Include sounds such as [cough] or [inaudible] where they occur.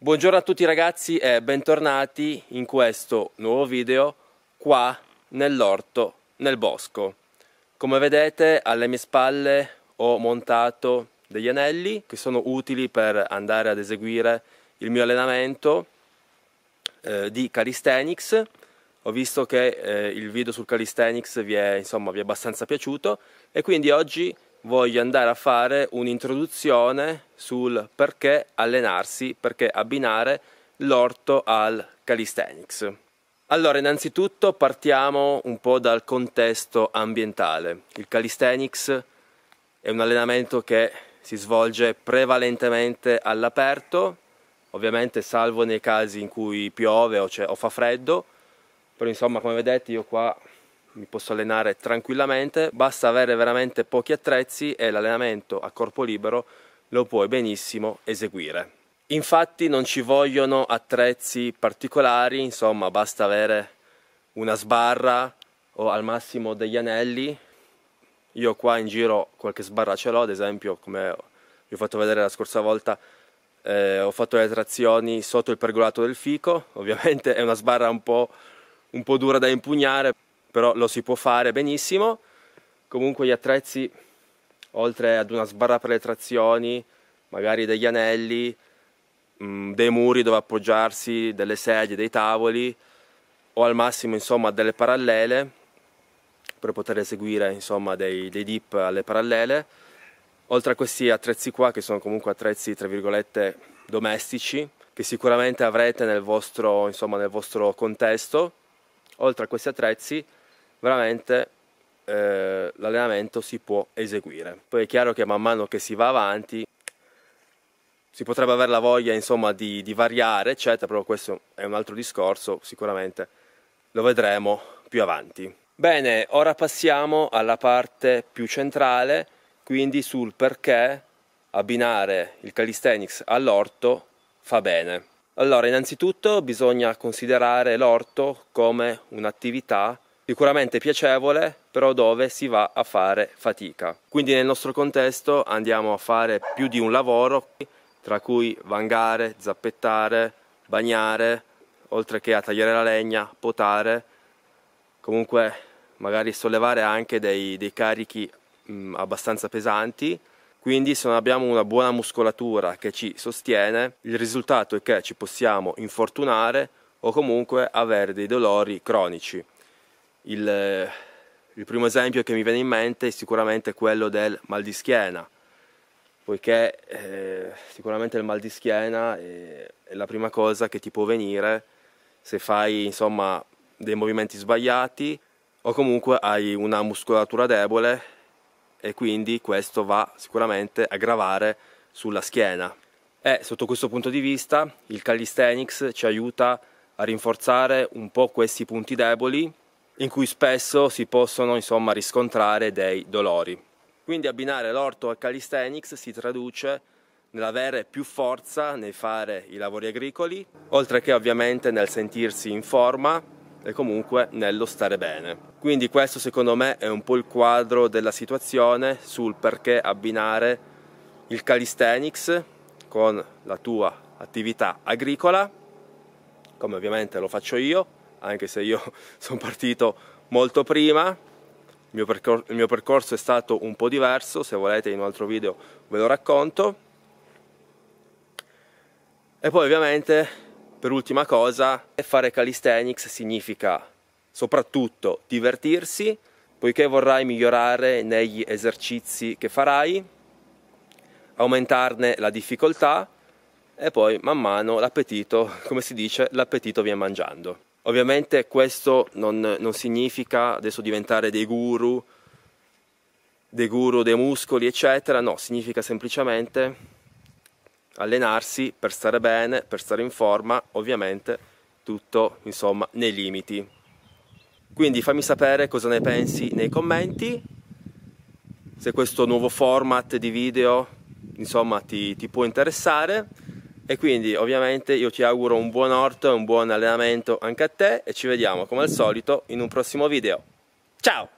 Buongiorno a tutti ragazzi e bentornati in questo nuovo video qua nell'orto, nel bosco. Come vedete alle mie spalle ho montato degli anelli che sono utili per andare ad eseguire il mio allenamento eh, di calisthenics. Ho visto che eh, il video sul calisthenics vi è, insomma, vi è abbastanza piaciuto e quindi oggi voglio andare a fare un'introduzione sul perché allenarsi, perché abbinare l'orto al calisthenics. Allora, innanzitutto partiamo un po' dal contesto ambientale. Il calisthenics è un allenamento che si svolge prevalentemente all'aperto, ovviamente salvo nei casi in cui piove o, o fa freddo, però insomma come vedete io qua mi posso allenare tranquillamente, basta avere veramente pochi attrezzi e l'allenamento a corpo libero lo puoi benissimo eseguire. Infatti non ci vogliono attrezzi particolari, insomma basta avere una sbarra o al massimo degli anelli. Io qua in giro qualche sbarra ce l'ho, ad esempio come vi ho fatto vedere la scorsa volta eh, ho fatto le trazioni sotto il pergolato del fico, [laughs] ovviamente è una sbarra un po', un po dura da impugnare, però lo si può fare benissimo. Comunque gli attrezzi, oltre ad una sbarra per le trazioni, magari degli anelli, mh, mm, dei muri dove appoggiarsi, delle sedie, dei tavoli, o al massimo insomma delle parallele, per poter eseguire insomma dei, dei dip alle parallele. Oltre a questi attrezzi qua, che sono comunque attrezzi tra virgolette domestici, che sicuramente avrete nel vostro, insomma, nel vostro contesto, oltre a questi attrezzi veramente eh, l'allenamento si può eseguire. Poi è chiaro che man mano che si va avanti si potrebbe avere la voglia insomma di, di variare eccetera, però questo è un altro discorso, sicuramente lo vedremo più avanti. Bene, ora passiamo alla parte più centrale, quindi sul perché abbinare il calisthenics all'orto fa bene. Allora, innanzitutto bisogna considerare l'orto come un'attività sicuramente piacevole, però dove si va a fare fatica. Quindi nel nostro contesto andiamo a fare più di un lavoro, tra cui vangare, zappettare, bagnare, oltre che a tagliare la legna, potare, comunque magari sollevare anche dei, dei carichi mh, abbastanza pesanti. Quindi se non abbiamo una buona muscolatura che ci sostiene, il risultato è che ci possiamo infortunare o comunque avere dei dolori cronici il, il primo esempio che mi viene in mente è sicuramente quello del mal di schiena, poiché eh, sicuramente il mal di schiena è, è, la prima cosa che ti può venire se fai insomma, dei movimenti sbagliati o comunque hai una muscolatura debole e quindi questo va sicuramente a gravare sulla schiena. E sotto questo punto di vista il calisthenics ci aiuta a rinforzare un po' questi punti deboli in cui spesso si possono insomma, riscontrare dei dolori. Quindi abbinare l'orto al calisthenics si traduce nell'avere più forza nel fare i lavori agricoli, oltre che ovviamente nel sentirsi in forma e comunque nello stare bene. Quindi questo secondo me è un po' il quadro della situazione sul perché abbinare il calisthenics con la tua attività agricola, come ovviamente lo faccio io, anche se io [laughs] sono partito molto prima, il mio, il mio, percorso è stato un po' diverso, se volete in un altro video ve lo racconto. E poi ovviamente, per ultima cosa, fare calisthenics significa soprattutto divertirsi, poiché vorrai migliorare negli esercizi che farai, aumentarne la difficoltà e poi man mano l'appetito, come si dice, l'appetito viene mangiando. Ovviamente questo non, non significa adesso diventare dei guru, dei guru dei muscoli, eccetera, no, significa semplicemente allenarsi per stare bene, per stare in forma, ovviamente tutto insomma nei limiti. Quindi fammi sapere cosa ne pensi nei commenti, se questo nuovo format di video insomma ti, ti può interessare e quindi ovviamente io ti auguro un buon orto e un buon allenamento anche a te e ci vediamo come al solito in un prossimo video. Ciao!